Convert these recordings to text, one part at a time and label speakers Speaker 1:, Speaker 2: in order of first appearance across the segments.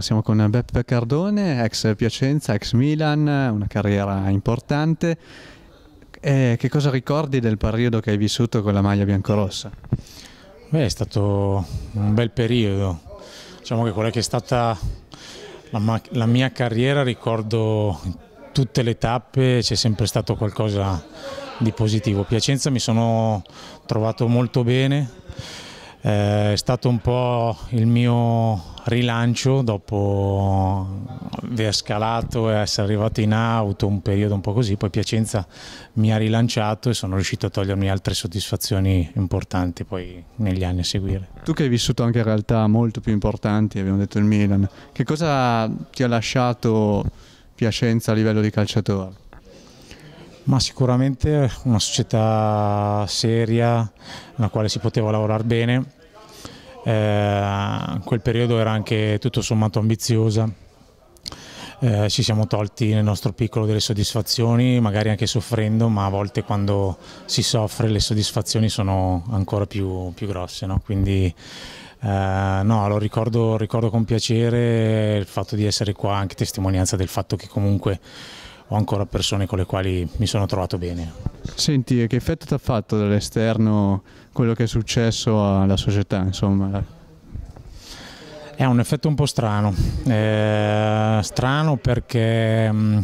Speaker 1: Passiamo con Beppe Cardone, ex Piacenza, ex Milan, una carriera importante. E che cosa ricordi del periodo che hai vissuto con la maglia biancorossa? Beh, è stato un bel periodo. Diciamo che quella che è stata
Speaker 2: la, la mia carriera, ricordo tutte le tappe, c'è sempre stato qualcosa di positivo. Piacenza mi sono trovato molto bene eh, è stato un po' il mio rilancio dopo aver scalato e essere arrivato in auto, un periodo un po' così, poi Piacenza mi ha rilanciato e sono riuscito a togliermi altre soddisfazioni importanti poi negli anni a seguire.
Speaker 1: Tu che hai vissuto anche realtà molto più importanti, abbiamo detto il Milan, che cosa ti ha lasciato Piacenza a livello di calciatore?
Speaker 2: ma sicuramente una società seria nella quale si poteva lavorare bene, eh, in quel periodo era anche tutto sommato ambiziosa. Eh, ci siamo tolti nel nostro piccolo delle soddisfazioni, magari anche soffrendo, ma a volte quando si soffre le soddisfazioni sono ancora più, più grosse. No? Quindi eh, no, lo ricordo, ricordo con piacere il fatto di essere qua, anche testimonianza del fatto che comunque ho ancora persone con le quali mi sono trovato bene.
Speaker 1: Senti, che effetto ti ha fatto dall'esterno quello che è successo alla società? Insomma? È un effetto un po' strano,
Speaker 2: eh, strano perché mm,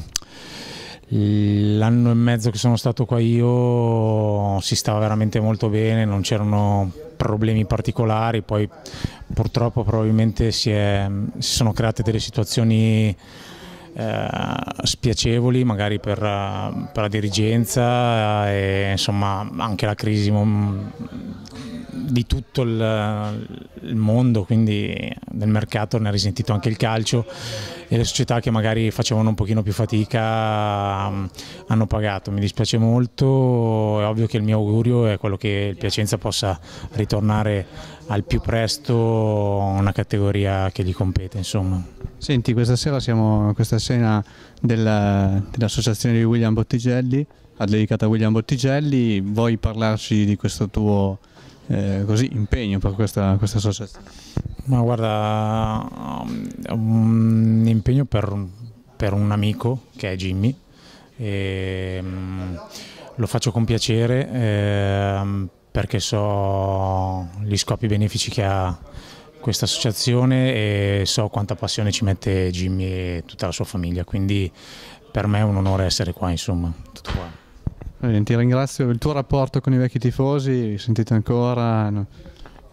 Speaker 2: l'anno e mezzo che sono stato qua io si stava veramente molto bene, non c'erano problemi particolari, poi purtroppo probabilmente si, è, si sono create delle situazioni eh, spiacevoli magari per, eh, per la dirigenza eh, e insomma anche la crisi mm, di tutto il, il, mondo, quindi del mercato ne ha risentito anche il calcio e le società che magari facevano un pochino più fatica mm, hanno pagato, mi dispiace molto, è ovvio che il mio augurio è quello che il Piacenza possa
Speaker 1: ritornare al più presto una categoria che gli compete. Insomma. Senti, questa sera siamo a questa scena dell'associazione di William Bottigelli, dedicata a William Bottigelli, vuoi parlarci di questo tuo eh, così, impegno per questa, questa associazione? Ma guarda, um,
Speaker 2: un impegno per, per un amico che è Jimmy, e, mm, lo faccio con piacere eh, perché so gli scopi benefici che ha questa associazione e so quanta passione ci mette Jimmy e tutta la sua famiglia, quindi per me è un onore essere qua, insomma, tutto qua.
Speaker 1: Bene, ti ringrazio, il tuo rapporto con i vecchi tifosi, sentite ancora? No,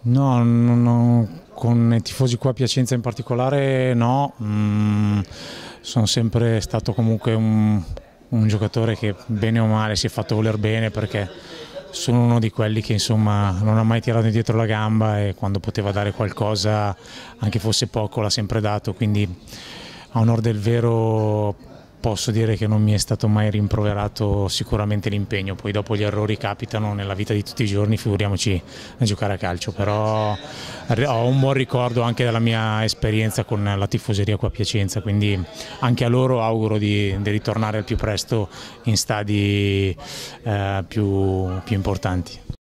Speaker 1: no, no, no. con i tifosi qua a Piacenza in particolare
Speaker 2: no, mm, sono sempre stato comunque un, un giocatore che bene o male si è fatto voler bene perché sono uno di quelli che insomma non ha mai tirato indietro la gamba e quando poteva dare qualcosa, anche fosse poco, l'ha sempre dato, quindi a onore del vero posso dire che non mi è stato mai rimproverato sicuramente l'impegno, poi dopo gli errori capitano nella vita di tutti i giorni, figuriamoci a giocare a calcio, però ho un buon ricordo anche della mia esperienza con la tifoseria qua a Piacenza, quindi anche a loro auguro di, di ritornare al più presto in stadi eh, più, più importanti.